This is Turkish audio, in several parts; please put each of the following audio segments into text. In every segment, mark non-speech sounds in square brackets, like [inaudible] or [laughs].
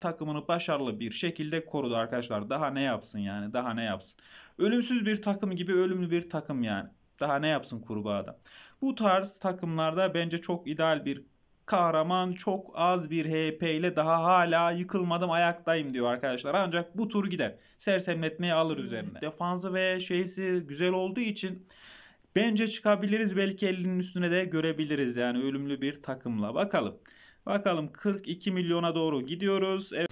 takımını başarılı bir şekilde korudu arkadaşlar. Daha ne yapsın yani? Daha ne yapsın? Ölümsüz bir takım gibi ölümlü bir takım yani. Daha ne yapsın kurbağada? Bu tarz takımlarda bence çok ideal bir kahraman çok az bir HP ile daha hala yıkılmadım ayaktayım diyor arkadaşlar. Ancak bu tur gider. Sersemletmeyi alır üzerine. Defansı ve şeysi güzel olduğu için bence çıkabiliriz. Belki elinin üstüne de görebiliriz. Yani ölümlü bir takımla. Bakalım. Bakalım 42 milyona doğru gidiyoruz. Evet.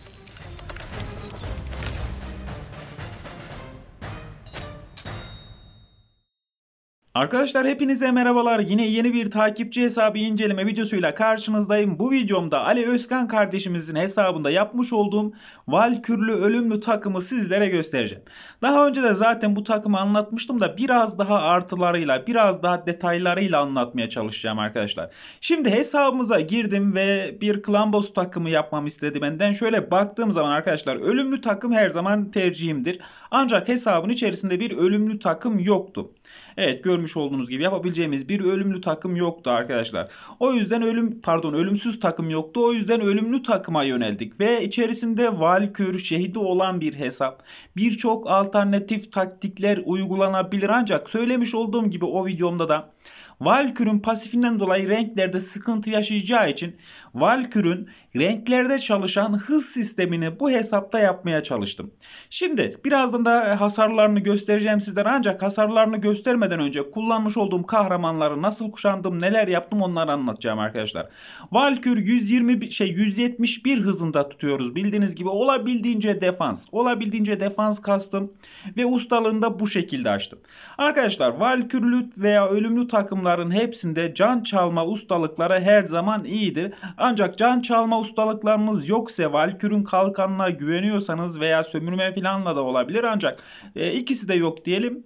Arkadaşlar hepinize merhabalar. Yine yeni bir takipçi hesabı inceleme videosuyla karşınızdayım. Bu videomda Ali Özkan kardeşimizin hesabında yapmış olduğum Valkürlü Ölümlü takımı sizlere göstereceğim. Daha önce de zaten bu takımı anlatmıştım da biraz daha artılarıyla, biraz daha detaylarıyla anlatmaya çalışacağım arkadaşlar. Şimdi hesabımıza girdim ve bir Klambos takımı yapmam istedi benden. Şöyle baktığım zaman arkadaşlar ölümlü takım her zaman tercihimdir. Ancak hesabın içerisinde bir ölümlü takım yoktu. Evet görmüş olduğunuz gibi yapabileceğimiz bir ölümlü takım yoktu arkadaşlar. O yüzden ölüm pardon ölümsüz takım yoktu. O yüzden ölümlü takıma yöneldik ve içerisinde Valkür şehidi olan bir hesap. Birçok alternatif taktikler uygulanabilir ancak söylemiş olduğum gibi o videomda da Valkür'ün pasifinden dolayı renklerde sıkıntı yaşayacağı için Valkür'ün renklerde çalışan hız sistemini bu hesapta yapmaya çalıştım. Şimdi birazdan da e, hasarlarını göstereceğim sizlere ancak hasarlarını göstermeden önce kullanmış olduğum kahramanları nasıl kuşandım neler yaptım onları anlatacağım arkadaşlar. Valkür 120 şey 171 hızında tutuyoruz bildiğiniz gibi olabildiğince defans olabildiğince defans kastım ve ustalığında bu şekilde açtım. Arkadaşlar Valkürlü veya ölümlü takımlar oyunların hepsinde can çalma ustalıkları her zaman iyidir. Ancak can çalma ustalıklarınız yoksa Valkür'ün kalkanına güveniyorsanız veya sömürme filanla da olabilir ancak e, ikisi de yok diyelim.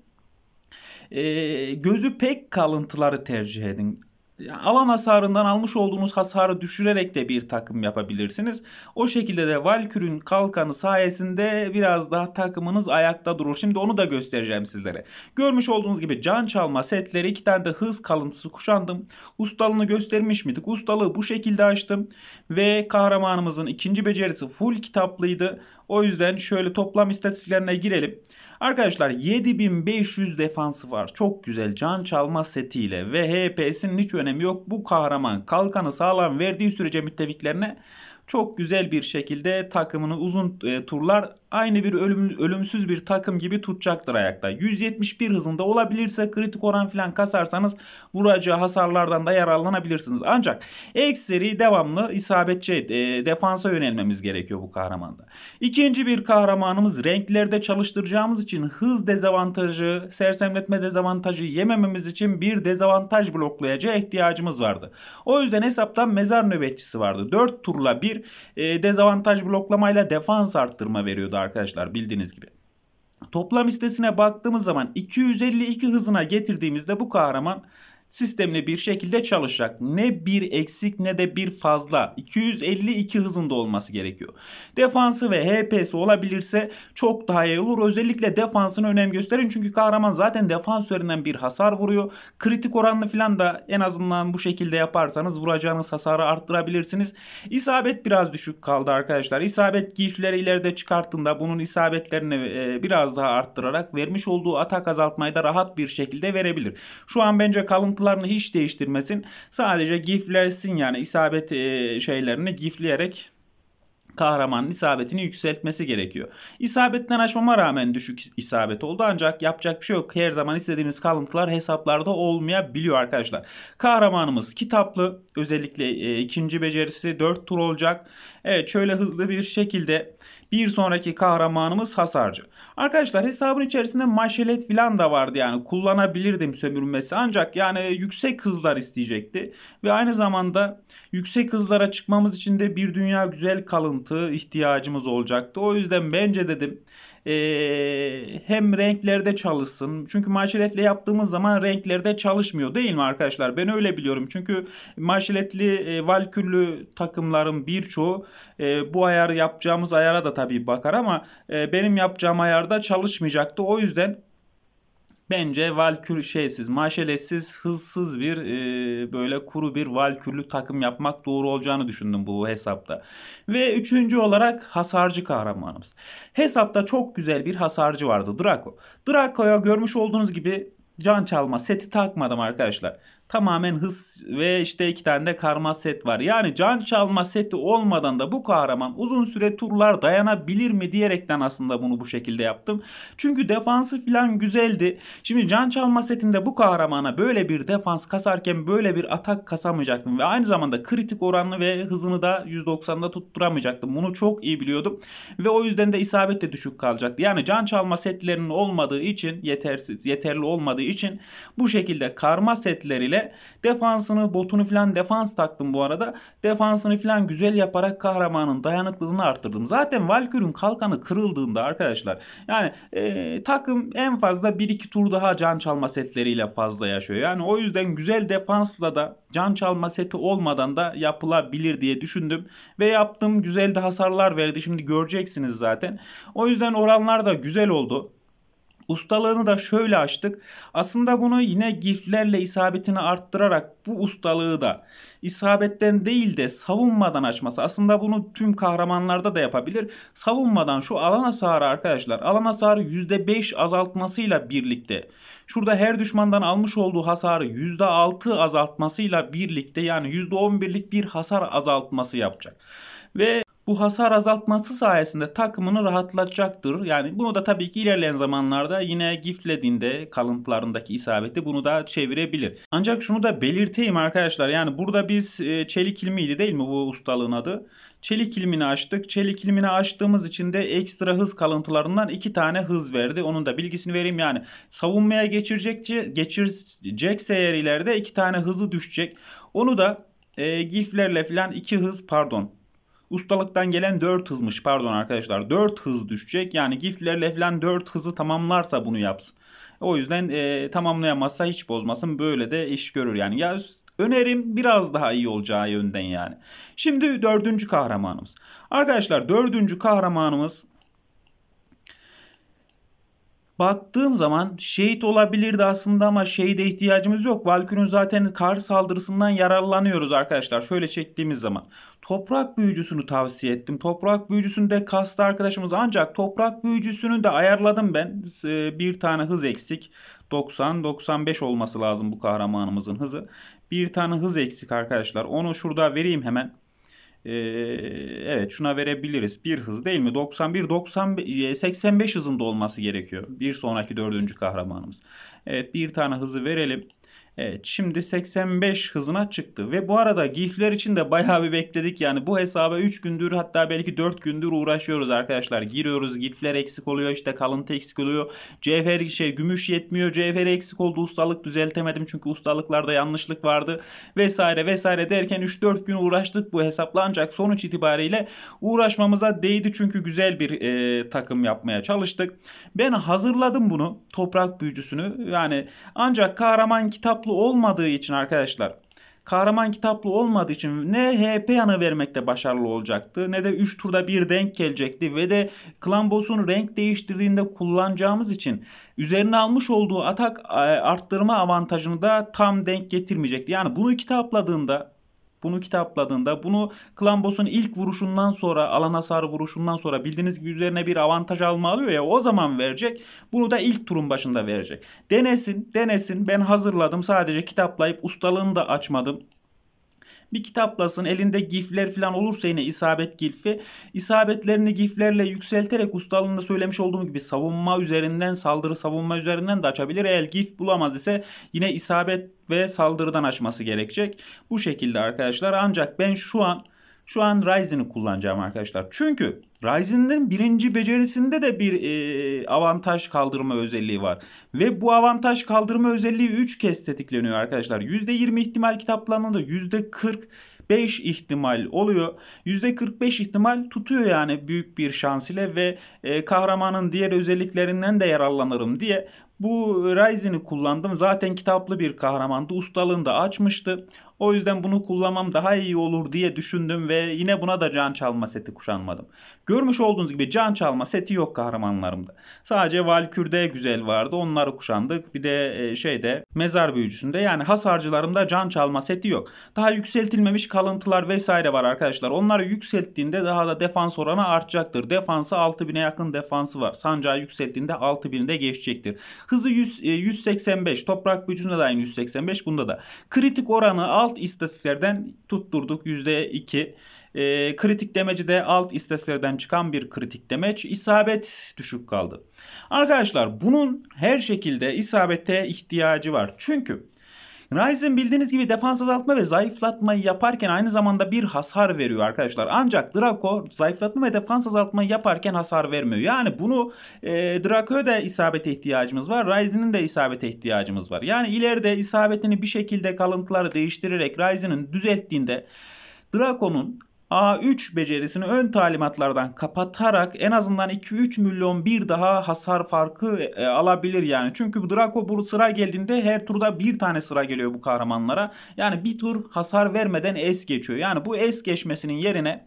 E, gözü pek kalıntıları tercih edin alan hasarından almış olduğunuz hasarı düşürerek de bir takım yapabilirsiniz. O şekilde de Valkür'ün kalkanı sayesinde biraz daha takımınız ayakta durur. Şimdi onu da göstereceğim sizlere. Görmüş olduğunuz gibi can çalma setleri iki tane de hız kalıntısı kuşandım. Ustalığını göstermiş miydik? Ustalığı bu şekilde açtım. Ve kahramanımızın ikinci becerisi full kitaplıydı. O yüzden şöyle toplam istatistiklerine girelim. Arkadaşlar 7500 defansı var. Çok güzel can çalma setiyle ve HP'sinin hiç önemi yok. Bu kahraman kalkanı sağlam verdiği sürece müttefiklerine çok güzel bir şekilde takımını uzun e, turlar aynı bir ölüm, ölümsüz bir takım gibi tutacaktır ayakta. 171 hızında olabilirse kritik oran falan kasarsanız vuracağı hasarlardan da yararlanabilirsiniz. Ancak ekseri devamlı isabetçi şey, e, defansa yönelmemiz gerekiyor bu kahramanda. İkinci bir kahramanımız renklerde çalıştıracağımız için hız dezavantajı, sersemletme dezavantajı yemememiz için bir dezavantaj bloklayacağı ihtiyacımız vardı. O yüzden hesaptan mezar nöbetçisi vardı. 4 turla 1 e, dezavantaj bloklamayla defans arttırma veriyordu arkadaşlar bildiğiniz gibi. Toplam listesine baktığımız zaman 252 hızına getirdiğimizde bu kahraman sistemli bir şekilde çalışacak. Ne bir eksik ne de bir fazla. 252 hızında olması gerekiyor. Defansı ve HP'si olabilirse çok daha iyi olur. Özellikle defansını önem gösterin. Çünkü kahraman zaten defans bir hasar vuruyor. Kritik oranlı falan da en azından bu şekilde yaparsanız vuracağınız hasarı arttırabilirsiniz. İsabet biraz düşük kaldı arkadaşlar. İsabet gifleri ileride çıkarttığında bunun isabetlerini e, biraz daha arttırarak vermiş olduğu atak azaltmayı da rahat bir şekilde verebilir. Şu an bence kalın bağlantılarını hiç değiştirmesin. Sadece giflesin yani isabet e, şeylerini gifleyerek Kahraman isabetini yükseltmesi gerekiyor. İsabetten aşmama rağmen düşük isabet oldu ancak yapacak bir şey yok. Her zaman istediğimiz kalıntılar hesaplarda olmayabiliyor arkadaşlar. Kahramanımız kitaplı özellikle e, ikinci becerisi 4 tur olacak. Evet şöyle hızlı bir şekilde bir sonraki kahramanımız hasarcı. Arkadaşlar hesabın içerisinde maşelet filan da vardı yani kullanabilirdim sömürmesi ancak yani yüksek hızlar isteyecekti. Ve aynı zamanda yüksek hızlara çıkmamız için de bir dünya güzel kalıntı mantığı ihtiyacımız olacaktı. O yüzden bence dedim e, hem renklerde çalışsın. Çünkü maşiletle yaptığımız zaman renklerde çalışmıyor değil mi arkadaşlar? Ben öyle biliyorum. Çünkü maşiletli e, valküllü takımların birçoğu e, bu ayarı yapacağımız ayara da tabii bakar ama e, benim yapacağım ayarda çalışmayacaktı. O yüzden Bence Valkür şeysiz, maşelesiz, hızsız bir e, böyle kuru bir Valkürlü takım yapmak doğru olacağını düşündüm bu hesapta. Ve üçüncü olarak hasarcı kahramanımız. Hesapta çok güzel bir hasarcı vardı Draco. Draco'ya görmüş olduğunuz gibi can çalma seti takmadım arkadaşlar. Tamamen hız ve işte iki tane de karma set var. Yani can çalma seti olmadan da bu kahraman uzun süre turlar dayanabilir mi diyerekten aslında bunu bu şekilde yaptım. Çünkü defansı falan güzeldi. Şimdi can çalma setinde bu kahramana böyle bir defans kasarken böyle bir atak kasamayacaktım. Ve aynı zamanda kritik oranlı ve hızını da 190'da tutturamayacaktım. Bunu çok iyi biliyordum. Ve o yüzden de isabet de düşük kalacaktı. Yani can çalma setlerinin olmadığı için yetersiz, yeterli olmadığı için bu şekilde karma ile defansını, botunu filan defans taktım bu arada. Defansını filan güzel yaparak kahramanın dayanıklılığını arttırdım. Zaten Valkür'ün kalkanı kırıldığında arkadaşlar yani e, takım en fazla 1-2 tur daha can çalma setleriyle fazla yaşıyor. Yani o yüzden güzel defansla da can çalma seti olmadan da yapılabilir diye düşündüm. Ve yaptım güzel de hasarlar verdi. Şimdi göreceksiniz zaten. O yüzden oranlar da güzel oldu. Ustalığını da şöyle açtık. Aslında bunu yine giflerle isabetini arttırarak bu ustalığı da isabetten değil de savunmadan açması. Aslında bunu tüm kahramanlarda da yapabilir. Savunmadan şu alan hasarı arkadaşlar. Alan hasarı %5 azaltmasıyla birlikte. Şurada her düşmandan almış olduğu hasarı %6 azaltmasıyla birlikte yani %11'lik bir hasar azaltması yapacak. Ve bu hasar azaltması sayesinde takımını rahatlatacaktır. Yani bunu da tabii ki ilerleyen zamanlarda yine giftlediğinde kalıntılarındaki isabeti bunu da çevirebilir. Ancak şunu da belirteyim arkadaşlar. Yani burada biz e, çelik ilmiydi değil mi bu ustalığın adı? Çelik ilmini açtık. Çelik ilmini açtığımız için de ekstra hız kalıntılarından iki tane hız verdi. Onun da bilgisini vereyim yani. Savunmaya geçirecekçe geçirecekse eğer ileride iki tane hızı düşecek. Onu da e, giflerle falan iki hız pardon Ustalıktan gelen 4 hızmış pardon arkadaşlar. 4 hız düşecek. Yani giftlerle falan 4 hızı tamamlarsa bunu yapsın. O yüzden e, tamamlayamazsa hiç bozmasın. Böyle de iş görür yani. Ya Önerim biraz daha iyi olacağı yönden yani. Şimdi dördüncü kahramanımız. Arkadaşlar dördüncü kahramanımız baktığım zaman şehit olabilirdi aslında ama şehide ihtiyacımız yok. Valkür'ün zaten kar saldırısından yararlanıyoruz arkadaşlar. Şöyle çektiğimiz zaman. Toprak büyücüsünü tavsiye ettim. Toprak büyücüsünde kastı arkadaşımız ancak toprak büyücüsünü de ayarladım ben. E, bir tane hız eksik. 90-95 olması lazım bu kahramanımızın hızı. Bir tane hız eksik arkadaşlar. Onu şurada vereyim hemen. Ee, evet şuna verebiliriz. Bir hız değil mi? 91 90 85 hızında olması gerekiyor. Bir sonraki dördüncü kahramanımız. Evet bir tane hızı verelim. Evet şimdi 85 hızına çıktı ve bu arada GIF'ler için de bayağı bir bekledik yani bu hesaba 3 gündür hatta belki 4 gündür uğraşıyoruz arkadaşlar. Giriyoruz GIF'ler eksik oluyor işte kalıntı eksik oluyor. CFR şey gümüş yetmiyor CFR eksik oldu ustalık düzeltemedim çünkü ustalıklarda yanlışlık vardı vesaire vesaire derken 3-4 gün uğraştık bu hesapla ancak sonuç itibariyle uğraşmamıza değdi çünkü güzel bir e, takım yapmaya çalıştık. Ben hazırladım bunu toprak büyücüsünü yani ancak kahraman kitap kitaplı olmadığı için arkadaşlar kahraman kitaplı olmadığı için ne HP yanı vermekte başarılı olacaktı ne de 3 turda bir denk gelecekti ve de klan Boss'un renk değiştirdiğinde kullanacağımız için üzerine almış olduğu atak e, arttırma avantajını da tam denk getirmeyecekti. Yani bunu kitapladığında bunu kitapladığında bunu Klambos'un ilk vuruşundan sonra alan hasarı vuruşundan sonra bildiğiniz gibi üzerine bir avantaj alma alıyor ya o zaman verecek. Bunu da ilk turun başında verecek. Denesin denesin ben hazırladım sadece kitaplayıp ustalığını da açmadım. Bir kitaplasın elinde gifler falan olursa yine isabet gifi isabetlerini giflerle yükselterek ustalığında söylemiş olduğum gibi savunma üzerinden saldırı savunma üzerinden de açabilir. Eğer gif bulamaz ise yine isabet ve saldırıdan açması gerekecek. Bu şekilde arkadaşlar ancak ben şu an şu an Ryzen'i kullanacağım arkadaşlar. Çünkü Ryzen'in birinci becerisinde de bir e, avantaj kaldırma özelliği var. Ve bu avantaj kaldırma özelliği 3 kez tetikleniyor arkadaşlar. %20 ihtimal kitaplarında %40 5 ihtimal oluyor. %45 ihtimal tutuyor yani büyük bir şans ile ve e, kahramanın diğer özelliklerinden de yararlanırım diye bu Ryzen'i kullandım. Zaten kitaplı bir kahramandı. Ustalığını da açmıştı. O yüzden bunu kullanmam daha iyi olur diye düşündüm ve yine buna da can çalma seti kuşanmadım. Görmüş olduğunuz gibi can çalma seti yok kahramanlarımda. Sadece Valkür'de güzel vardı onları kuşandık. Bir de e, şeyde mezar büyücüsünde yani hasarcılarımda can çalma seti yok. Daha yükseltilmemiş kalıntılar vesaire var arkadaşlar. Onları yükselttiğinde daha da defans oranı artacaktır. Defansı 6000'e yakın defansı var. Sancağı yükselttiğinde 6000'de geçecektir. Hızı 100, 185. E, toprak gücünde de aynı 185. Bunda da. Kritik oranı alt istatistiklerden tutturduk %2. E, ee, kritik demeci de alt istatistiklerden çıkan bir kritik demeç. İsabet düşük kaldı. Arkadaşlar bunun her şekilde isabete ihtiyacı var. Çünkü Ryzen bildiğiniz gibi defans azaltma ve zayıflatmayı yaparken aynı zamanda bir hasar veriyor arkadaşlar. Ancak Draco zayıflatma ve defans azaltmayı yaparken hasar vermiyor. Yani bunu e, Draco'ya da isabete ihtiyacımız var. Ryzen'in de isabete ihtiyacımız var. Yani ileride isabetini bir şekilde kalıntıları değiştirerek Ryzen'in düzelttiğinde Draco'nun A3 becerisini ön talimatlardan kapatarak en azından 2-3 milyon bir daha hasar farkı e, alabilir yani. Çünkü bu Draco bu sıra geldiğinde her turda bir tane sıra geliyor bu kahramanlara. Yani bir tur hasar vermeden es geçiyor. Yani bu es geçmesinin yerine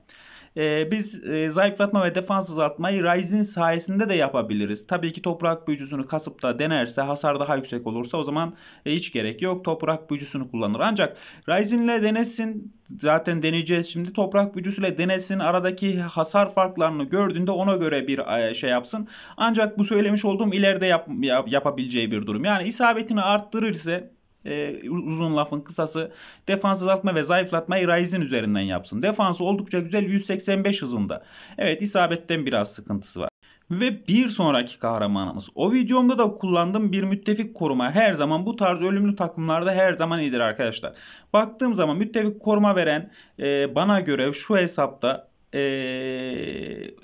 e, biz e, zayıflatma ve defans azaltmayı Ryzen sayesinde de yapabiliriz. Tabii ki toprak büyücüsünü kasıp da denerse hasar daha yüksek olursa o zaman e, hiç gerek yok. Toprak büyücüsünü kullanır. Ancak ile denesin zaten deneyeceğiz şimdi. Toprak büyücüsüyle denesin. Aradaki hasar farklarını gördüğünde ona göre bir e, şey yapsın. Ancak bu söylemiş olduğum ileride yap, yap, yapabileceği bir durum. Yani isabetini arttırırsa e, uzun lafın kısası defans azaltma ve zayıflatma Rise'in üzerinden yapsın. Defansı oldukça güzel 185 hızında. Evet isabetten biraz sıkıntısı var. Ve bir sonraki kahramanımız. O videomda da kullandığım bir müttefik koruma her zaman bu tarz ölümlü takımlarda her zaman iyidir arkadaşlar. Baktığım zaman müttefik koruma veren e, bana göre şu hesapta e,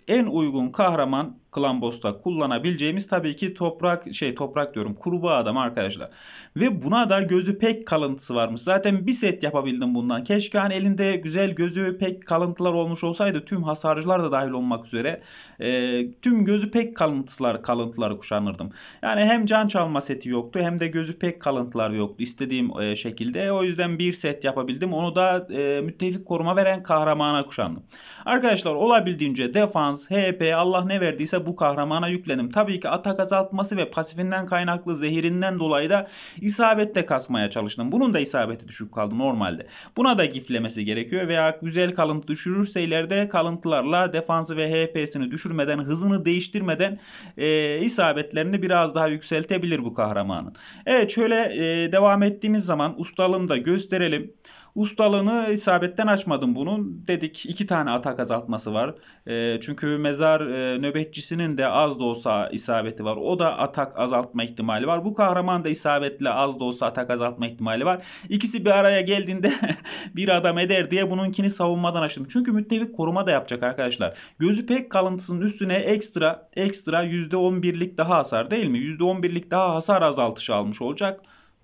en uygun kahraman Klambos'ta kullanabileceğimiz tabii ki toprak şey toprak diyorum kuru bağ arkadaşlar. Ve buna da gözü pek kalıntısı varmış. Zaten bir set yapabildim bundan. Keşke hani elinde güzel gözü pek kalıntılar olmuş olsaydı tüm hasarcılar da dahil olmak üzere e, tüm gözü pek kalıntılar kalıntıları kuşanırdım. Yani hem can çalma seti yoktu hem de gözü pek kalıntılar yoktu istediğim e, şekilde. O yüzden bir set yapabildim. Onu da e, müttefik koruma veren kahramana kuşandım. Arkadaşlar olabildiğince defans, HP Allah ne verdiyse de bu kahramana yükledim. Tabii ki atak azaltması ve pasifinden kaynaklı zehirinden dolayı da isabette kasmaya çalıştım. Bunun da isabeti düşük kaldı normalde. Buna da giflemesi gerekiyor veya güzel kalıntı düşürürse ileride kalıntılarla defansı ve HP'sini düşürmeden hızını değiştirmeden e, isabetlerini biraz daha yükseltebilir bu kahramanın. Evet şöyle e, devam ettiğimiz zaman ustalığını da gösterelim. Ustalığını isabetten açmadım bunun. Dedik iki tane atak azaltması var. E, çünkü mezar e, nöbetçisinin de az da olsa isabeti var. O da atak azaltma ihtimali var. Bu kahraman da isabetle az da olsa atak azaltma ihtimali var. İkisi bir araya geldiğinde [laughs] bir adam eder diye bununkini savunmadan açtım. Çünkü müttefik koruma da yapacak arkadaşlar. Gözü pek kalıntısının üstüne ekstra ekstra %11'lik daha hasar değil mi? %11'lik daha hasar azaltışı almış olacak.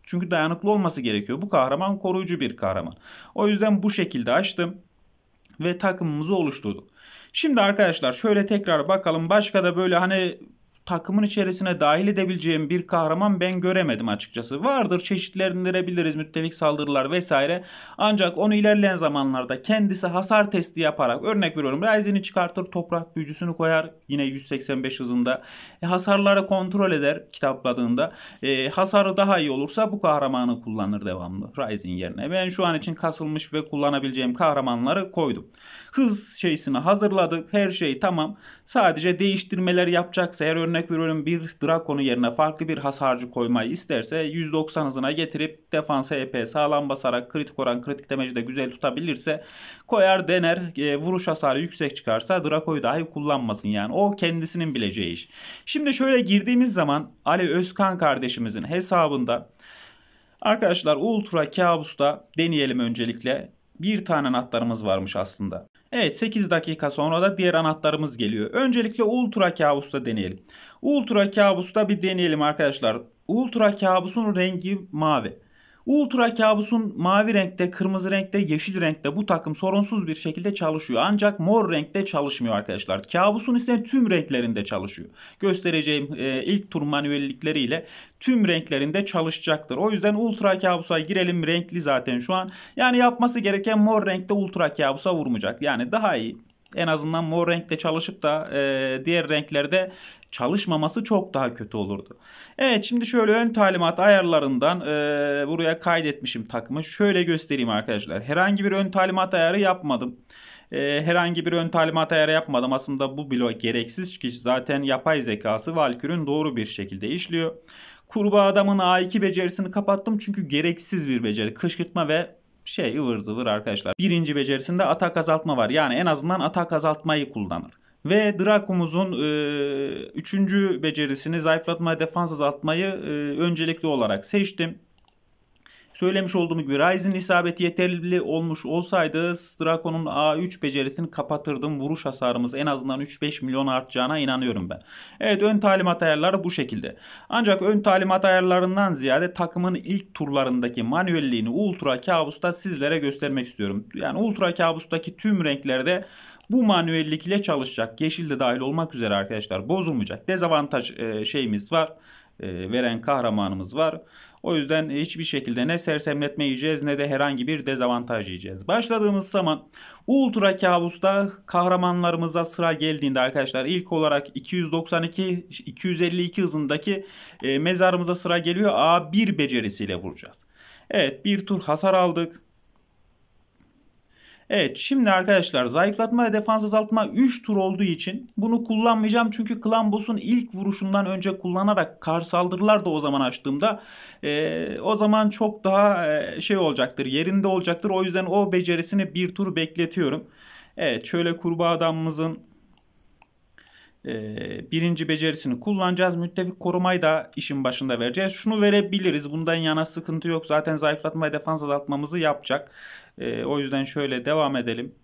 Çünkü dayanıklı olması gerekiyor. Bu kahraman koruyucu bir kahraman. O yüzden bu şekilde açtım ve takımımızı oluşturduk. Şimdi arkadaşlar şöyle tekrar bakalım. Başka da böyle hani takımın içerisine dahil edebileceğim bir kahraman ben göremedim açıkçası. Vardır çeşitlendirebiliriz müttefik saldırılar vesaire. Ancak onu ilerleyen zamanlarda kendisi hasar testi yaparak örnek veriyorum Ryzen'i çıkartır toprak büyücüsünü koyar yine 185 hızında. E, hasarları kontrol eder kitapladığında. E, hasarı daha iyi olursa bu kahramanı kullanır devamlı Ryzen yerine. Ben şu an için kasılmış ve kullanabileceğim kahramanları koydum. Hız şeysini hazırladık. Her şey tamam. Sadece değiştirmeler yapacaksa her örnek örnek veriyorum bir Drakon'u yerine farklı bir hasarcı koymayı isterse 190 hızına getirip defansa EP sağlam basarak kritik oran kritik demeci de güzel tutabilirse koyar dener e, vuruş hasarı yüksek çıkarsa Drako'yu dahi kullanmasın yani o kendisinin bileceği iş. Şimdi şöyle girdiğimiz zaman Ali Özkan kardeşimizin hesabında arkadaşlar Ultra Kabus'ta deneyelim öncelikle bir tane natlarımız varmış aslında. Evet 8 dakika sonra da diğer anahtarımız geliyor. Öncelikle ultra kabusta deneyelim. Ultra kabusta bir deneyelim arkadaşlar. Ultra kabusun rengi mavi. Ultra kabusun mavi renkte, kırmızı renkte, yeşil renkte bu takım sorunsuz bir şekilde çalışıyor. Ancak mor renkte çalışmıyor arkadaşlar. Kabusun ise tüm renklerinde çalışıyor. Göstereceğim e, ilk tur manuellikleriyle tüm renklerinde çalışacaktır. O yüzden ultra kabusa girelim renkli zaten şu an. Yani yapması gereken mor renkte ultra kabusa vurmayacak. Yani daha iyi. En azından mor renkle çalışıp da e, diğer renklerde çalışmaması çok daha kötü olurdu. Evet şimdi şöyle ön talimat ayarlarından e, buraya kaydetmişim takımı. Şöyle göstereyim arkadaşlar. Herhangi bir ön talimat ayarı yapmadım. E, herhangi bir ön talimat ayarı yapmadım. Aslında bu blok gereksiz ki zaten yapay zekası Valkür'ün doğru bir şekilde işliyor. Kurbağa adamın A2 becerisini kapattım çünkü gereksiz bir beceri. Kışkırtma ve şey ıvır zıvır arkadaşlar. Birinci becerisinde atak azaltma var. Yani en azından atak azaltmayı kullanır. Ve Drakumuz'un e, üçüncü becerisini zayıflatma defans azaltmayı e, öncelikli olarak seçtim. Söylemiş olduğum gibi Ryzen isabeti yeterli olmuş olsaydı Strakonun A3 becerisini kapatırdım. Vuruş hasarımız en azından 3-5 milyon artacağına inanıyorum ben. Evet ön talimat ayarları bu şekilde. Ancak ön talimat ayarlarından ziyade takımın ilk turlarındaki manuelliğini Ultra Kabus'ta sizlere göstermek istiyorum. Yani Ultra Kabus'taki tüm renklerde bu manuellik ile çalışacak. Yeşil de dahil olmak üzere arkadaşlar bozulmayacak. Dezavantaj e, şeyimiz var. E, veren kahramanımız var. O yüzden e, hiçbir şekilde ne sersemletme yiyeceğiz ne de herhangi bir dezavantaj yiyeceğiz. Başladığımız zaman Ultra Kabus'ta kahramanlarımıza sıra geldiğinde arkadaşlar ilk olarak 292-252 hızındaki e, mezarımıza sıra geliyor. A1 becerisiyle vuracağız. Evet bir tur hasar aldık. Evet şimdi arkadaşlar zayıflatma ve defans azaltma 3 tur olduğu için bunu kullanmayacağım. Çünkü Klambos'un ilk vuruşundan önce kullanarak kar saldırılar da o zaman açtığımda e, o zaman çok daha e, şey olacaktır yerinde olacaktır. O yüzden o becerisini bir tur bekletiyorum. Evet şöyle kurbağa adamımızın ee, birinci becerisini kullanacağız. Müttefik korumayı da işin başında vereceğiz. Şunu verebiliriz. Bundan yana sıkıntı yok. Zaten zayıflatmayı defans azaltmamızı yapacak. Ee, o yüzden şöyle devam edelim.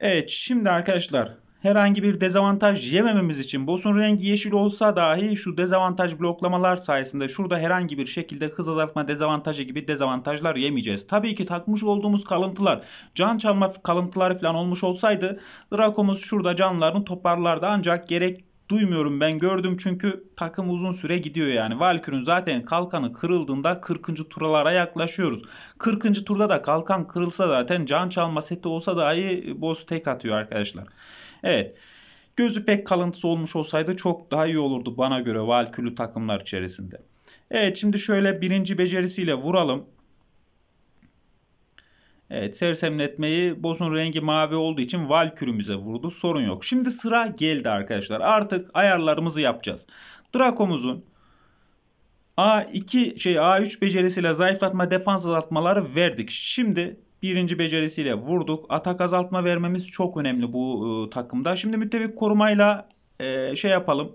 Evet şimdi arkadaşlar herhangi bir dezavantaj yemememiz için bosun rengi yeşil olsa dahi şu dezavantaj bloklamalar sayesinde şurada herhangi bir şekilde hız azaltma dezavantajı gibi dezavantajlar yemeyeceğiz. Tabii ki takmış olduğumuz kalıntılar can çalma kalıntıları falan olmuş olsaydı Draco'muz şurada canlarını toparlardı ancak gerek duymuyorum ben gördüm çünkü takım uzun süre gidiyor yani. Valkür'ün zaten kalkanı kırıldığında 40. turlara yaklaşıyoruz. 40. turda da kalkan kırılsa zaten can çalma seti olsa dahi boss tek atıyor arkadaşlar. Evet. Gözü pek kalıntısı olmuş olsaydı çok daha iyi olurdu bana göre valkülü takımlar içerisinde. Evet şimdi şöyle birinci becerisiyle vuralım. Evet sersemletmeyi bozun rengi mavi olduğu için valkürümüze vurdu. Sorun yok. Şimdi sıra geldi arkadaşlar. Artık ayarlarımızı yapacağız. Drakomuzun A2 şey A3 becerisiyle zayıflatma defans azaltmaları verdik. Şimdi birinci becerisiyle vurduk. Atak azaltma vermemiz çok önemli bu e, takımda. Şimdi müttefik korumayla e, şey yapalım.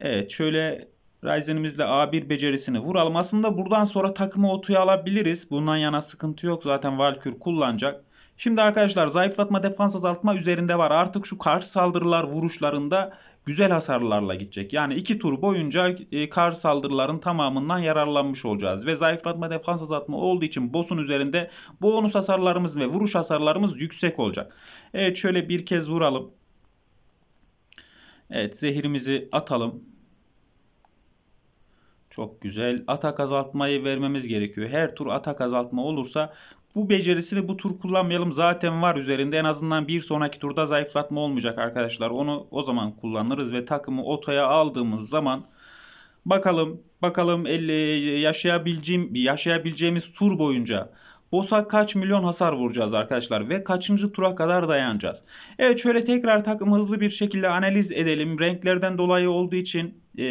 Evet şöyle Ryzen'imizle A1 becerisini vuralım. Aslında buradan sonra takımı otuya alabiliriz. Bundan yana sıkıntı yok. Zaten Valkür kullanacak. Şimdi arkadaşlar zayıflatma defans azaltma üzerinde var. Artık şu karşı saldırılar vuruşlarında güzel hasarlarla gidecek. Yani iki tur boyunca e, kar saldırıların tamamından yararlanmış olacağız. Ve zayıflatma defans azaltma olduğu için boss'un üzerinde bonus hasarlarımız ve vuruş hasarlarımız yüksek olacak. Evet şöyle bir kez vuralım. Evet zehirimizi atalım. Çok güzel. Atak azaltmayı vermemiz gerekiyor. Her tur atak azaltma olursa bu becerisini bu tur kullanmayalım zaten var üzerinde. En azından bir sonraki turda zayıflatma olmayacak arkadaşlar. Onu o zaman kullanırız ve takımı otaya aldığımız zaman bakalım bakalım 50 yaşayabileceğim yaşayabileceğimiz tur boyunca Bosa kaç milyon hasar vuracağız arkadaşlar ve kaçıncı tura kadar dayanacağız. Evet şöyle tekrar takımı hızlı bir şekilde analiz edelim. Renklerden dolayı olduğu için e,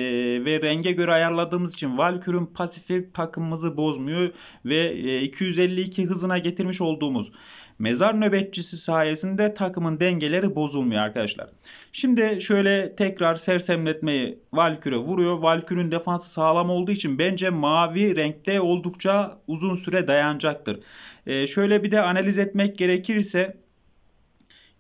ve renge göre ayarladığımız için Valkür'ün pasifi takımımızı bozmuyor ve e, 252 hızına getirmiş olduğumuz mezar nöbetçisi sayesinde takımın dengeleri bozulmuyor arkadaşlar. Şimdi şöyle tekrar sersemletmeyi Valkür'e vuruyor. Valkür'ün defansı sağlam olduğu için bence mavi renkte oldukça uzun süre dayanacaktır. E, şöyle bir de analiz etmek gerekirse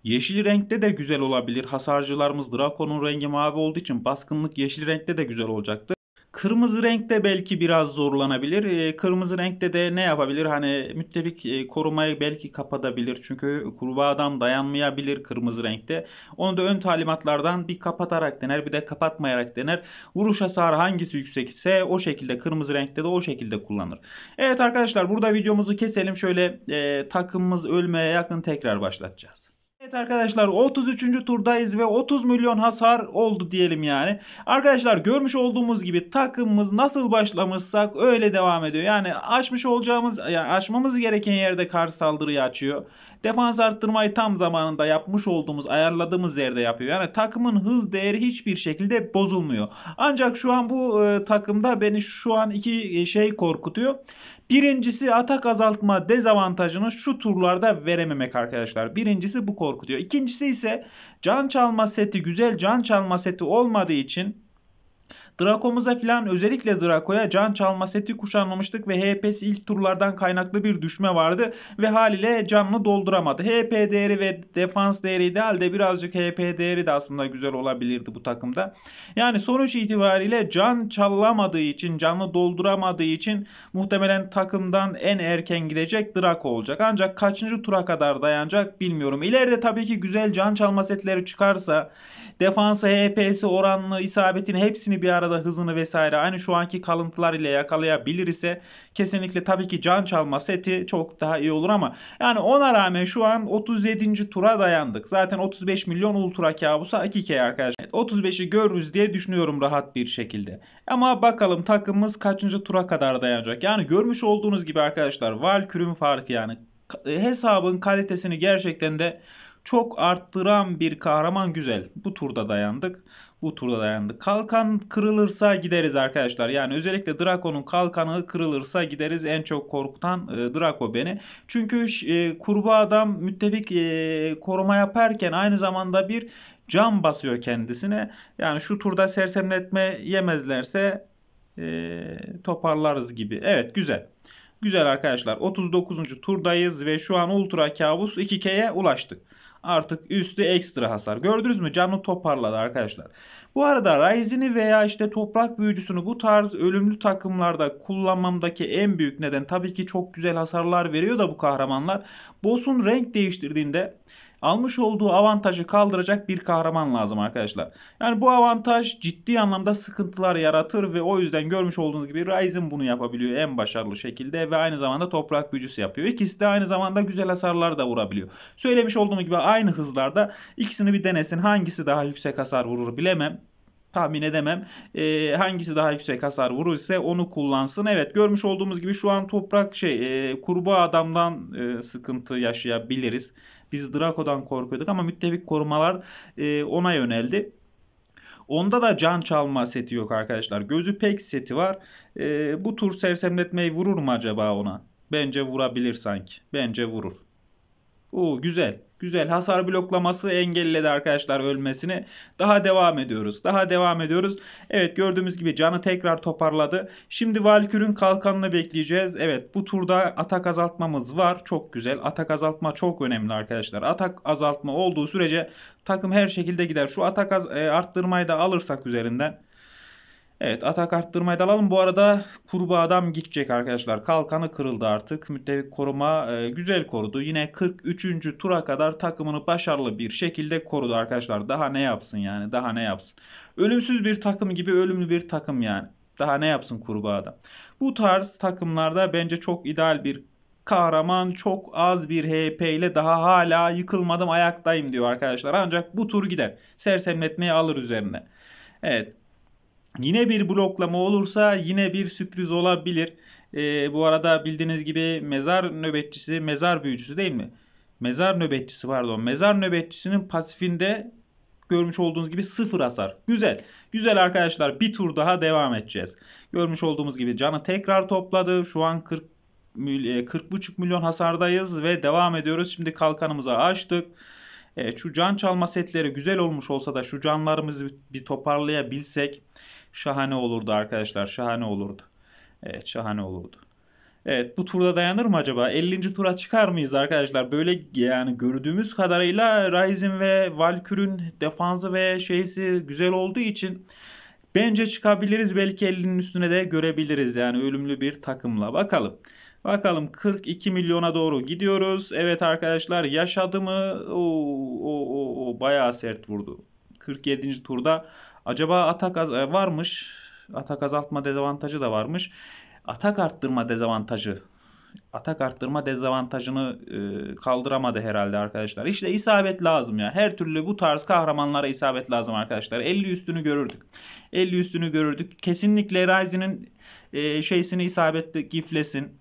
Yeşil renkte de güzel olabilir. Hasarcılarımız Drakon'un rengi mavi olduğu için baskınlık yeşil renkte de güzel olacaktır. Kırmızı renkte belki biraz zorlanabilir. E, kırmızı renkte de ne yapabilir? Hani müttefik e, korumayı belki kapatabilir. Çünkü kurbağadan dayanmayabilir kırmızı renkte. Onu da ön talimatlardan bir kapatarak dener bir de kapatmayarak dener. Vuruş hasarı hangisi yüksekse o şekilde kırmızı renkte de o şekilde kullanır. Evet arkadaşlar burada videomuzu keselim. Şöyle e, takımımız ölmeye yakın tekrar başlatacağız. Evet arkadaşlar 33. turdayız ve 30 milyon hasar oldu diyelim yani. Arkadaşlar görmüş olduğumuz gibi takımımız nasıl başlamışsak öyle devam ediyor. Yani açmış olacağımız yani aşmamız gereken yerde kar saldırıyı açıyor. Defans arttırmayı tam zamanında yapmış olduğumuz ayarladığımız yerde yapıyor. Yani takımın hız değeri hiçbir şekilde bozulmuyor. Ancak şu an bu e, takımda beni şu an iki e, şey korkutuyor. Birincisi atak azaltma dezavantajını şu turlarda verememek arkadaşlar. Birincisi bu korkutuyor. İkincisi ise can çalma seti güzel can çalma seti olmadığı için Draco'muza filan özellikle Draco'ya can çalma seti kuşanmamıştık ve HPs ilk turlardan kaynaklı bir düşme vardı ve haliyle canını dolduramadı. HP değeri ve defans değeri de de birazcık HP değeri de aslında güzel olabilirdi bu takımda. Yani sonuç itibariyle can çalamadığı için, canlı dolduramadığı için muhtemelen takımdan en erken gidecek Draco olacak. Ancak kaçıncı tura kadar dayanacak bilmiyorum. İleride tabii ki güzel can çalma setleri çıkarsa, defansa, HP'si oranlı isabetini hepsini bir arada arada hızını vesaire aynı şu anki kalıntılar ile yakalayabilir ise kesinlikle tabii ki can çalma seti çok daha iyi olur ama yani ona rağmen şu an 37. tura dayandık. Zaten 35 milyon ultra kabusa 2K arkadaşlar. 35'i görürüz diye düşünüyorum rahat bir şekilde. Ama bakalım takımımız kaçıncı tura kadar dayanacak. Yani görmüş olduğunuz gibi arkadaşlar Valkür'ün farkı yani e, hesabın kalitesini gerçekten de çok arttıran bir kahraman güzel. Bu turda dayandık bu turda dayandı. Kalkan kırılırsa gideriz arkadaşlar. Yani özellikle Drakon'un kalkanı kırılırsa gideriz. En çok korkutan e, Draco beni. Çünkü e, kurbağa adam müttefik e, koruma yaparken aynı zamanda bir cam basıyor kendisine. Yani şu turda sersemletme yemezlerse e, toparlarız gibi. Evet güzel. Güzel arkadaşlar 39. turdayız ve şu an ultra kabus 2K'ye ulaştık. Artık üstü ekstra hasar. Gördünüz mü canı toparladı arkadaşlar. Bu arada Ryzen'i veya işte toprak büyücüsünü bu tarz ölümlü takımlarda kullanmamdaki en büyük neden tabii ki çok güzel hasarlar veriyor da bu kahramanlar. Boss'un renk değiştirdiğinde almış olduğu avantajı kaldıracak bir kahraman lazım arkadaşlar. Yani bu avantaj ciddi anlamda sıkıntılar yaratır ve o yüzden görmüş olduğunuz gibi Ryzen bunu yapabiliyor en başarılı şekilde ve aynı zamanda toprak büyücüsü yapıyor. İkisi de aynı zamanda güzel hasarlar da vurabiliyor. Söylemiş olduğum gibi aynı hızlarda ikisini bir denesin. Hangisi daha yüksek hasar vurur bilemem tahmin edemem. E, hangisi daha yüksek hasar vurur ise onu kullansın. Evet görmüş olduğumuz gibi şu an toprak şey e, kurbağa adamdan e, sıkıntı yaşayabiliriz. Biz Draco'dan korkuyorduk ama müttefik korumalar e, ona yöneldi. Onda da can çalma seti yok arkadaşlar. Gözü pek seti var. E, bu tur sersemletmeyi vurur mu acaba ona? Bence vurabilir sanki. Bence vurur. Oo güzel. Güzel. Hasar bloklaması engelledi arkadaşlar ölmesini. Daha devam ediyoruz. Daha devam ediyoruz. Evet gördüğümüz gibi canı tekrar toparladı. Şimdi Valkür'ün kalkanını bekleyeceğiz. Evet bu turda atak azaltmamız var. Çok güzel. Atak azaltma çok önemli arkadaşlar. Atak azaltma olduğu sürece takım her şekilde gider. Şu atak e, arttırmayı da alırsak üzerinden Evet atak arttırmayı da alalım. Bu arada kurba adam gidecek arkadaşlar. Kalkanı kırıldı artık. Müttefik koruma e, güzel korudu. Yine 43. tura kadar takımını başarılı bir şekilde korudu arkadaşlar. Daha ne yapsın yani daha ne yapsın. Ölümsüz bir takım gibi ölümlü bir takım yani. Daha ne yapsın kurba adam. Bu tarz takımlarda bence çok ideal bir kahraman çok az bir HP ile daha hala yıkılmadım ayaktayım diyor arkadaşlar. Ancak bu tur gider. Sersemletmeyi alır üzerine. Evet Yine bir bloklama olursa yine bir sürpriz olabilir. E, bu arada bildiğiniz gibi mezar nöbetçisi, mezar büyücüsü değil mi? Mezar nöbetçisi pardon. Mezar nöbetçisinin pasifinde görmüş olduğunuz gibi sıfır hasar. Güzel. Güzel arkadaşlar bir tur daha devam edeceğiz. Görmüş olduğumuz gibi canı tekrar topladı. Şu an 40 40,5 e, milyon hasardayız ve devam ediyoruz. Şimdi kalkanımızı açtık. Evet, şu can çalma setleri güzel olmuş olsa da şu canlarımızı bir toparlayabilsek. Şahane olurdu arkadaşlar. Şahane olurdu. Evet şahane olurdu. Evet bu turda dayanır mı acaba? 50. tura çıkar mıyız arkadaşlar? Böyle yani gördüğümüz kadarıyla Ryzen ve Valkür'ün defansı ve şeysi güzel olduğu için bence çıkabiliriz. Belki 50'nin üstüne de görebiliriz. Yani ölümlü bir takımla. Bakalım. Bakalım 42 milyona doğru gidiyoruz. Evet arkadaşlar yaşadı mı? O, o, o, o bayağı sert vurdu. 47. turda Acaba atak az, e, varmış. Atak azaltma dezavantajı da varmış. Atak arttırma dezavantajı atak arttırma dezavantajını e, kaldıramadı herhalde arkadaşlar. İşte isabet lazım ya. Her türlü bu tarz kahramanlara isabet lazım arkadaşlar. 50 üstünü görürdük. 50 üstünü görürdük. Kesinlikle Ryze'nin e, şeysini isabetli giflesin.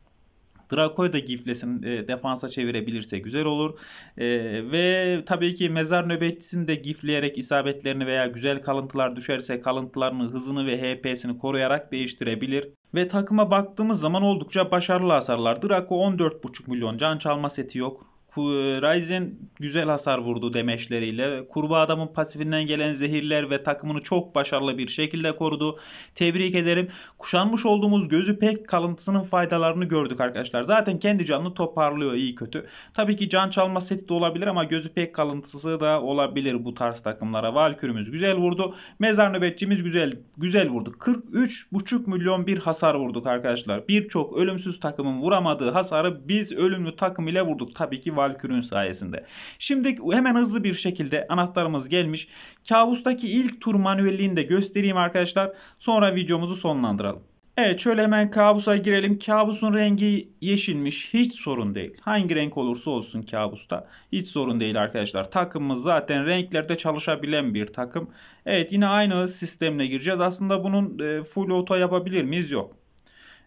Draco'yu da Gifles'in e, defansa çevirebilirse güzel olur. E, ve tabii ki mezar nöbetçisini de gifleyerek isabetlerini veya güzel kalıntılar düşerse kalıntılarını, hızını ve HP'sini koruyarak değiştirebilir. Ve takıma baktığımız zaman oldukça başarılı hasarlar. Draco 14,5 milyon can çalma seti yok. Ryzen güzel hasar vurdu demeçleriyle. kurba adamın pasifinden gelen zehirler ve takımını çok başarılı bir şekilde korudu. Tebrik ederim. Kuşanmış olduğumuz gözü pek kalıntısının faydalarını gördük arkadaşlar. Zaten kendi canını toparlıyor iyi kötü. Tabii ki can çalma seti de olabilir ama gözü pek kalıntısı da olabilir bu tarz takımlara. Valkürümüz güzel vurdu. Mezar nöbetçimiz güzel güzel vurdu. 43,5 milyon bir hasar vurduk arkadaşlar. Birçok ölümsüz takımın vuramadığı hasarı biz ölümlü takım ile vurduk. Tabii ki Valkür'ün sayesinde. Şimdi hemen hızlı bir şekilde anahtarımız gelmiş. Kabustaki ilk tur manuelliğini de göstereyim arkadaşlar. Sonra videomuzu sonlandıralım. Evet şöyle hemen kabusa girelim. Kabusun rengi yeşilmiş. Hiç sorun değil. Hangi renk olursa olsun kabusta. Hiç sorun değil arkadaşlar. Takımımız zaten renklerde çalışabilen bir takım. Evet yine aynı sistemle gireceğiz. Aslında bunun e, full auto yapabilir miyiz? Yok.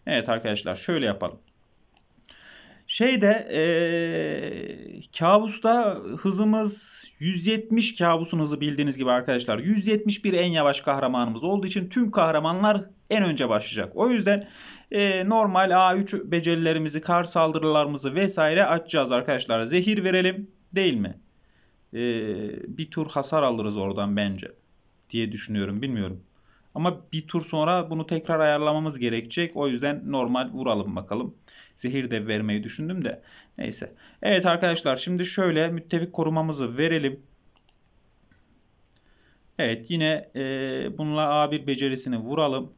Evet arkadaşlar şöyle yapalım. Şeyde ee, kabusta hızımız 170 kabusun hızı bildiğiniz gibi arkadaşlar. 171 en yavaş kahramanımız olduğu için tüm kahramanlar en önce başlayacak. O yüzden e, normal A3 becerilerimizi, kar saldırılarımızı vesaire açacağız arkadaşlar. Zehir verelim değil mi? E, bir tur hasar alırız oradan bence diye düşünüyorum. Bilmiyorum. Ama bir tur sonra bunu tekrar ayarlamamız gerekecek. O yüzden normal vuralım bakalım. Zehir de vermeyi düşündüm de. Neyse. Evet arkadaşlar şimdi şöyle müttefik korumamızı verelim. Evet yine e, bununla A1 becerisini vuralım.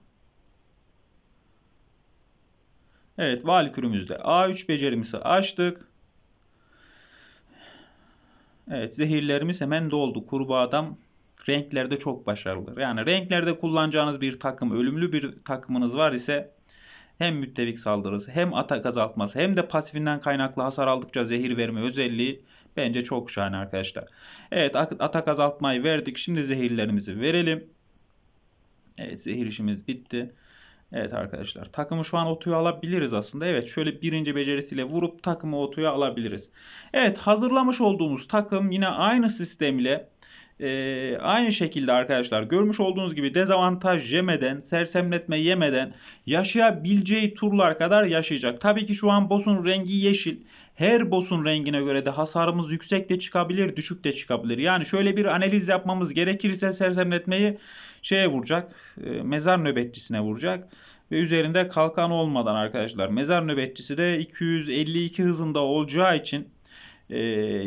Evet valikürümüzde A3 becerimizi açtık. Evet zehirlerimiz hemen doldu. Kurbağa renklerde çok başarılıdır. Yani renklerde kullanacağınız bir takım ölümlü bir takımınız var ise hem müttefik saldırısı hem atak azaltması hem de pasifinden kaynaklı hasar aldıkça zehir verme özelliği bence çok şahane arkadaşlar. Evet atak azaltmayı verdik. Şimdi zehirlerimizi verelim. Evet zehir işimiz bitti. Evet arkadaşlar takımı şu an otuya alabiliriz aslında. Evet şöyle birinci becerisiyle vurup takımı otuya alabiliriz. Evet hazırlamış olduğumuz takım yine aynı sistemle. E, aynı şekilde arkadaşlar görmüş olduğunuz gibi dezavantaj yemeden, sersemletme yemeden yaşayabileceği turlar kadar yaşayacak. Tabii ki şu an boss'un rengi yeşil. Her boss'un rengine göre de hasarımız yüksek de çıkabilir, düşük de çıkabilir. Yani şöyle bir analiz yapmamız gerekirse sersemletmeyi şeye vuracak, e, mezar nöbetçisine vuracak ve üzerinde kalkan olmadan arkadaşlar. Mezar nöbetçisi de 252 hızında olacağı için ee,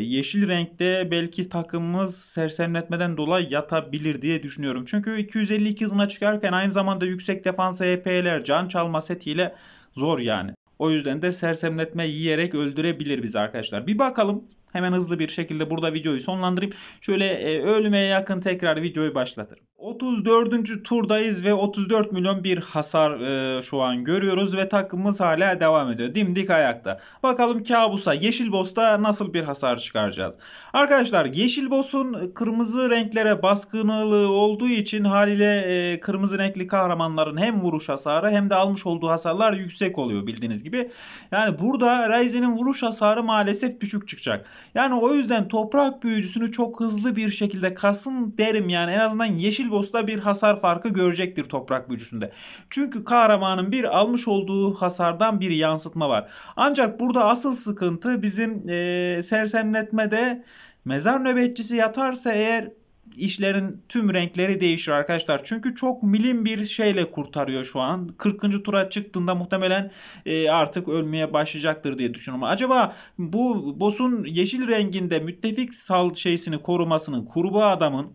yeşil renkte belki takımımız sersemletmeden dolayı yatabilir diye düşünüyorum. Çünkü 252 hızına çıkarken aynı zamanda yüksek defans EP'ler can çalma setiyle zor yani. O yüzden de sersemletme yiyerek öldürebilir bizi arkadaşlar. Bir bakalım hemen hızlı bir şekilde burada videoyu sonlandırayım. Şöyle e, ölmeye yakın tekrar videoyu başlatırım. 34. turdayız ve 34 milyon bir hasar e, şu an görüyoruz ve takımımız hala devam ediyor. Dimdik ayakta. Bakalım kabusa Yeşil Boss'ta nasıl bir hasar çıkaracağız. Arkadaşlar Yeşil Boss'un kırmızı renklere baskınlığı olduğu için haliyle e, kırmızı renkli kahramanların hem vuruş hasarı hem de almış olduğu hasarlar yüksek oluyor bildiğiniz gibi. Yani burada Ryzen'in vuruş hasarı maalesef küçük çıkacak. Yani o yüzden toprak büyücüsünü çok hızlı bir şekilde kasın derim yani en azından Yeşil Vilgos'ta bir hasar farkı görecektir toprak büyücüsünde. Çünkü kahramanın bir almış olduğu hasardan bir yansıtma var. Ancak burada asıl sıkıntı bizim e, sersemletmede mezar nöbetçisi yatarsa eğer işlerin tüm renkleri değişir arkadaşlar. Çünkü çok milim bir şeyle kurtarıyor şu an. 40. tura çıktığında muhtemelen e, artık ölmeye başlayacaktır diye düşünüyorum. Acaba bu boss'un yeşil renginde müttefik sal şeysini korumasının kurbağa adamın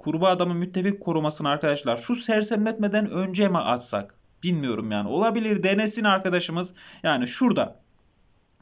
Kurba adamı müttefik korumasını arkadaşlar şu sersemletmeden önce mi atsak? Bilmiyorum yani. Olabilir denesin arkadaşımız. Yani şurada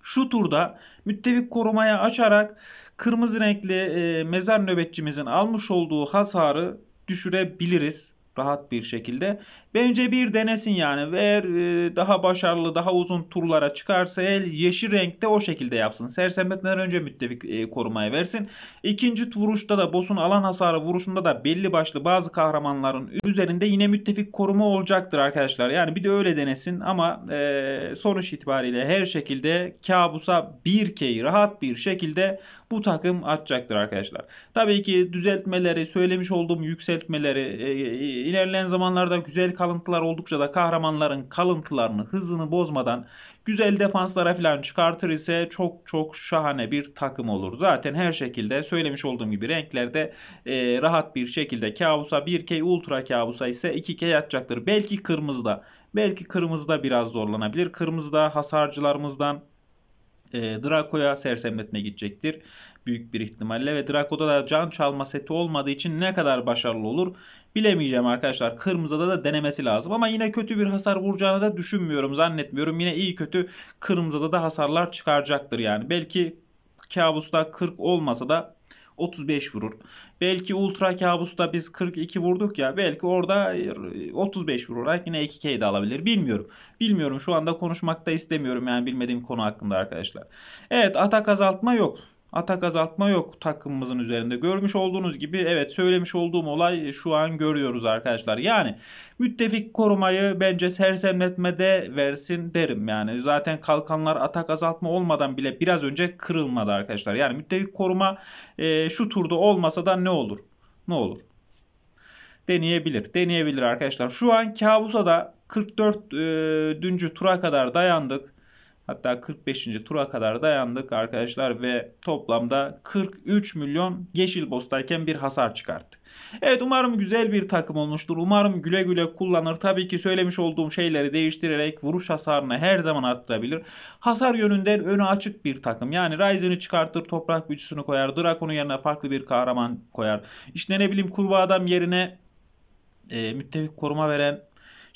şu turda müttefik korumaya açarak kırmızı renkli e, mezar nöbetçimizin almış olduğu hasarı düşürebiliriz rahat bir şekilde. Bence bir denesin yani. Eğer e, daha başarılı, daha uzun turlara çıkarsa el yeşil renkte o şekilde yapsın. Sersemletmeden önce müttefik e, korumaya versin. İkinci vuruşta da boss'un alan hasarı vuruşunda da belli başlı bazı kahramanların üzerinde yine müttefik koruma olacaktır arkadaşlar. Yani bir de öyle denesin ama e, sonuç itibariyle her şekilde kabusa 1K'yi rahat bir şekilde bu takım atacaktır arkadaşlar. Tabii ki düzeltmeleri, söylemiş olduğum yükseltmeleri ilerleyen zamanlarda güzel kal kalıntılar oldukça da kahramanların kalıntılarını hızını bozmadan güzel defanslara falan çıkartır ise çok çok şahane bir takım olur. Zaten her şekilde söylemiş olduğum gibi renklerde e, rahat bir şekilde kabusa 1K ultra kabusa ise 2K yatacaktır. Belki kırmızıda belki kırmızıda biraz zorlanabilir. Kırmızıda hasarcılarımızdan e, ee, Draco'ya sersemletme gidecektir büyük bir ihtimalle ve Draco'da da can çalma seti olmadığı için ne kadar başarılı olur bilemeyeceğim arkadaşlar. Kırmızıda da denemesi lazım ama yine kötü bir hasar vuracağını da düşünmüyorum zannetmiyorum. Yine iyi kötü kırmızıda da hasarlar çıkaracaktır yani. Belki kabusta 40 olmasa da 35 vurur. Belki ultra kabusta biz 42 vurduk ya belki orada 35 e, vurarak yine 2K de alabilir. Bilmiyorum. Bilmiyorum şu anda konuşmakta istemiyorum yani bilmediğim konu hakkında arkadaşlar. Evet atak azaltma yok. Atak azaltma yok takımımızın üzerinde. Görmüş olduğunuz gibi evet söylemiş olduğum olay şu an görüyoruz arkadaşlar. Yani müttefik korumayı bence sersemletmede versin derim. Yani zaten kalkanlar atak azaltma olmadan bile biraz önce kırılmadı arkadaşlar. Yani müttefik koruma e, şu turda olmasa da ne olur? Ne olur? Deneyebilir. Deneyebilir arkadaşlar. Şu an kabusa da 44 e, düncü tura kadar dayandık. Hatta 45. tura kadar dayandık arkadaşlar ve toplamda 43 milyon yeşil bostayken bir hasar çıkarttık. Evet umarım güzel bir takım olmuştur. Umarım güle güle kullanır. Tabii ki söylemiş olduğum şeyleri değiştirerek vuruş hasarını her zaman arttırabilir. Hasar yönünden önü açık bir takım. Yani Ryzen'i çıkartır, toprak büyücüsünü koyar, Drakon'un yerine farklı bir kahraman koyar. İşte ne bileyim kurbağa adam yerine e, müttefik koruma veren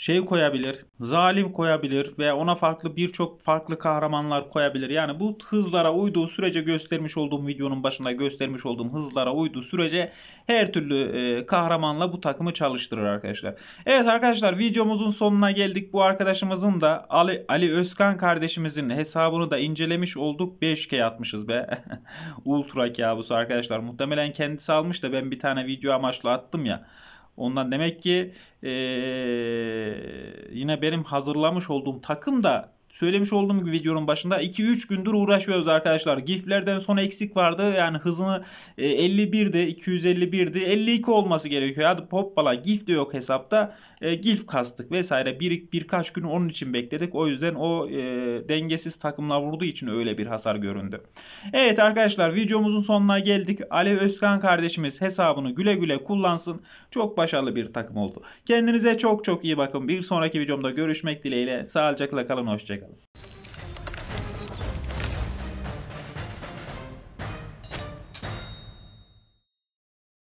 şey koyabilir, zalim koyabilir ve ona farklı birçok farklı kahramanlar koyabilir. Yani bu hızlara uyduğu sürece göstermiş olduğum videonun başında göstermiş olduğum hızlara uyduğu sürece her türlü e, kahramanla bu takımı çalıştırır arkadaşlar. Evet arkadaşlar videomuzun sonuna geldik. Bu arkadaşımızın da Ali, Ali Özkan kardeşimizin hesabını da incelemiş olduk. 5K atmışız be. [laughs] Ultra kabusu arkadaşlar. Muhtemelen kendisi almış da ben bir tane video amaçlı attım ya. Ondan demek ki e, yine benim hazırlamış olduğum takım da Söylemiş olduğum gibi videonun başında 2-3 gündür uğraşıyoruz arkadaşlar. GIF'lerden son eksik vardı. Yani hızını 51'di, 251'di, 52 olması gerekiyor. Hadi hoppala GIF de yok hesapta. E, GIF kastık vesaire. Bir, birkaç gün onun için bekledik. O yüzden o e, dengesiz takımla vurduğu için öyle bir hasar göründü. Evet arkadaşlar videomuzun sonuna geldik. Ali Özkan kardeşimiz hesabını güle güle kullansın. Çok başarılı bir takım oldu. Kendinize çok çok iyi bakın. Bir sonraki videomda görüşmek dileğiyle. Sağlıcakla kalın. Hoşçakalın. গেল